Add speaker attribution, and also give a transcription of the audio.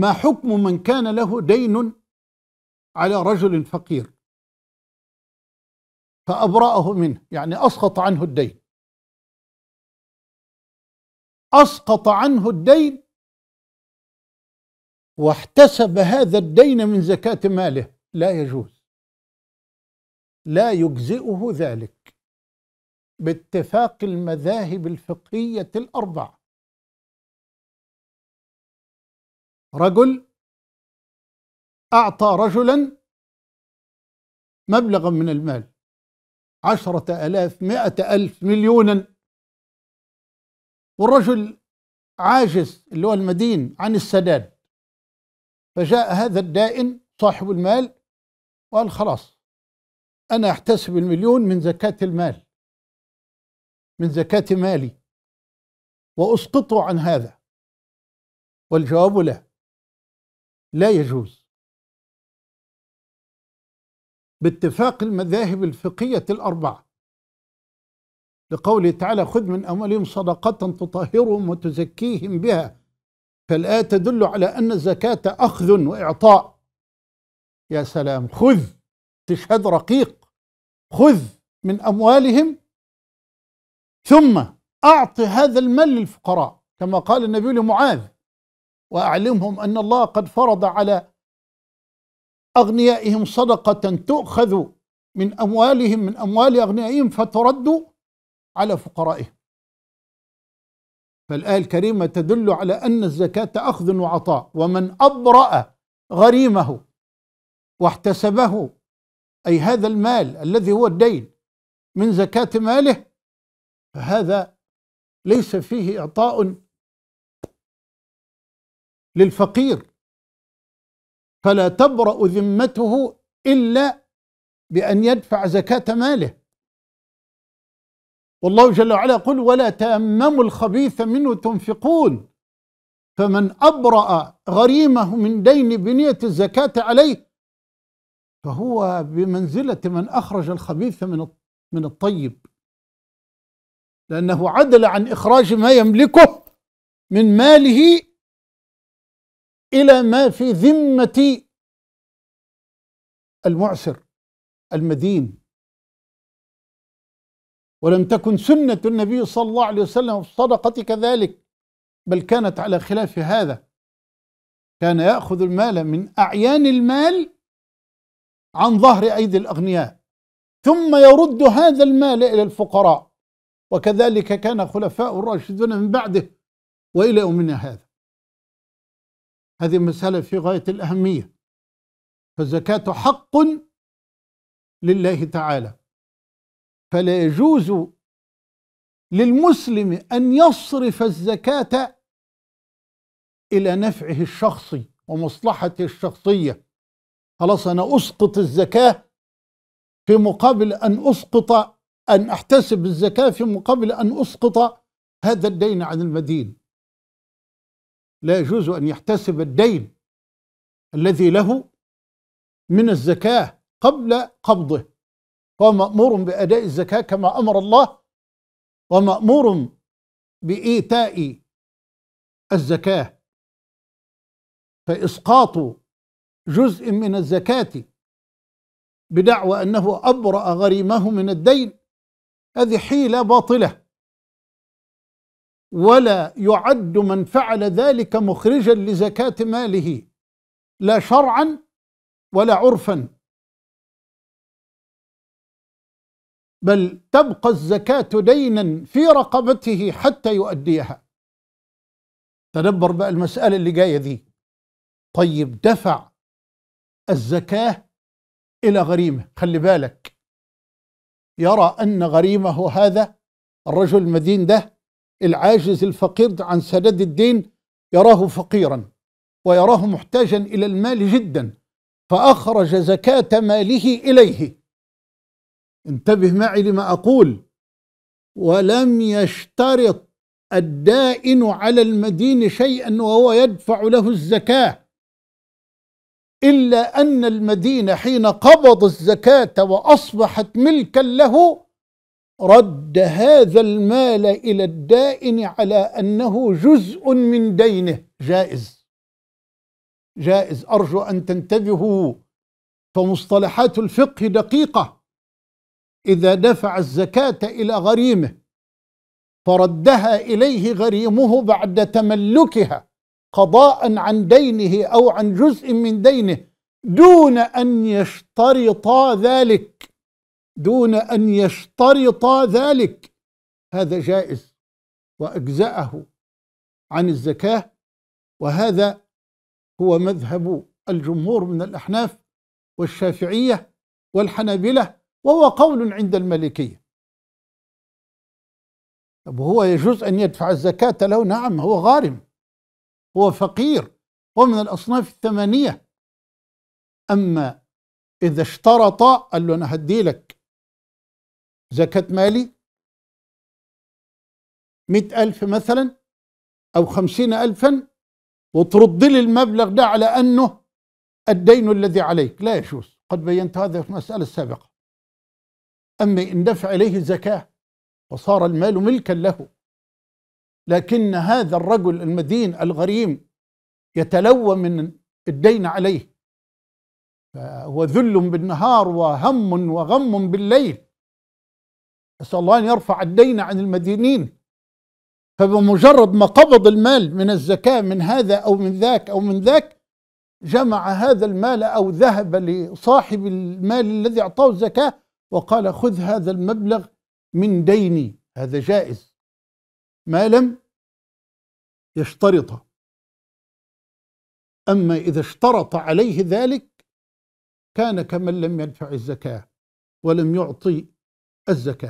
Speaker 1: ما حكم من كان له دين على رجل فقير فأبرأه منه يعني أسقط عنه الدين أسقط عنه الدين
Speaker 2: واحتسب هذا الدين من زكاة ماله لا يجوز لا يجزئه ذلك باتفاق المذاهب
Speaker 1: الفقهية الأربعة رجل أعطى رجلا
Speaker 2: مبلغا من المال عشرة ألاف مائة ألف مليونا والرجل عاجز اللي هو المدين عن السداد فجاء هذا الدائن صاحب المال وقال خلاص
Speaker 1: أنا أحتسب المليون من زكاة المال من زكاة مالي وأسقطه عن هذا والجواب له لا يجوز
Speaker 2: باتفاق المذاهب الفقهية الأربعة لقوله تعالى خذ من أموالهم صدقة تطهرهم وتزكيهم بها فالآية تدل على أن الزكاة أخذ وإعطاء يا سلام خذ تشهد رقيق خذ من أموالهم ثم أعط هذا المال للفقراء كما قال النبي لمعاذ وأعلمهم أن الله قد فرض على أغنيائهم صدقة تؤخذ من أموالهم من أموال أغنيائهم فترد على فقرائهم فالآية الكريمة تدل على أن الزكاة أخذ وعطاء ومن أبرأ غريمه واحتسبه أي هذا المال الذي هو الدين من زكاة ماله فهذا
Speaker 1: ليس فيه إعطاء للفقير فلا تبرأ ذمته إلا
Speaker 2: بأن يدفع زكاة ماله والله جل وعلا يقول ولا تأمموا الخبيث منه تنفقون فمن أبرأ غريمه من دين بنية الزكاة عليه فهو بمنزلة من أخرج الخبيث من من الطيب لأنه عدل عن إخراج ما يملكه من ماله
Speaker 1: إلى ما في ذمة المعسر
Speaker 2: المدين ولم تكن سنة النبي صلى الله عليه وسلم في الصدقة كذلك بل كانت على خلاف هذا كان يأخذ المال من أعيان المال عن ظهر أيدي الأغنياء ثم يرد هذا المال إلى الفقراء وكذلك كان خلفاء الراشدون من بعده وإلى يومنا هذا
Speaker 1: هذه مسألة في غاية الأهمية فالزكاة حق
Speaker 2: لله تعالى فلا يجوز للمسلم أن يصرف الزكاة إلى نفعه الشخصي ومصلحته الشخصية خلاص أنا أسقط الزكاة في مقابل أن أسقط أن أحتسب الزكاة في مقابل أن أسقط هذا الدين عن المدين لا يجوز أن يحتسب الدين الذي له من الزكاة قبل قبضه هو مأمور بأداء الزكاة كما أمر الله ومأمور
Speaker 1: بإيتاء الزكاة
Speaker 2: فإسقاط جزء من الزكاة بدعوى أنه أبرأ غريمه من الدين هذه حيلة باطلة ولا يعد من فعل ذلك مخرجا لزكاة ماله لا شرعا ولا عرفا بل تبقى الزكاة دينا في رقبته حتى يؤديها تدبر بقى المسألة اللي جاية دي طيب دفع الزكاة إلى غريمه خلي بالك يرى أن غريمه هذا الرجل المدين ده العاجز الفقير عن سداد الدين يراه فقيرا ويراه محتاجا الى المال جدا فاخرج زكاه ماله اليه انتبه معي لما اقول ولم يشترط الدائن على المدين شيئا وهو يدفع له الزكاه الا ان المدين حين قبض الزكاه واصبحت ملكا له رد هذا المال إلى الدائن على أنه جزء من دينه جائز جائز أرجو أن تنتبهوا فمصطلحات الفقه دقيقة إذا دفع الزكاة إلى غريمه فردها إليه غريمه بعد تملكها قضاء عن دينه أو عن جزء من دينه دون أن يشترط ذلك دون أن يشترط ذلك هذا جائز وأجزأه عن الزكاة وهذا هو مذهب الجمهور من الأحناف والشافعية والحنابلة وهو قول عند المالكية طب هو يجوز أن يدفع الزكاة له نعم هو غارم هو فقير هو من الأصناف الثمانية أما إذا اشترط قال له
Speaker 1: أنا هدي لك زكاة مالي
Speaker 2: مئة ألف مثلا أو خمسين ألفا وترد لي المبلغ ده على أنه الدين الذي عليك لا يجوز قد بينت هذا في المسألة السابقة أما إن دفع إليه زكاة وصار المال ملكا له لكن هذا الرجل المدين الغريم يتلوى من الدين عليه فهو ذل بالنهار وهم وغم بالليل نسأل الله أن يرفع الدين عن المدينين فبمجرد ما قبض المال من الزكاة من هذا أو من ذاك أو من ذاك جمع هذا المال أو ذهب لصاحب المال الذي أعطاه الزكاة وقال خذ هذا المبلغ من ديني هذا جائز
Speaker 1: ما لم يشترط أما إذا اشترط عليه ذلك كان كمن لم يدفع الزكاة ولم يعطي الزكاة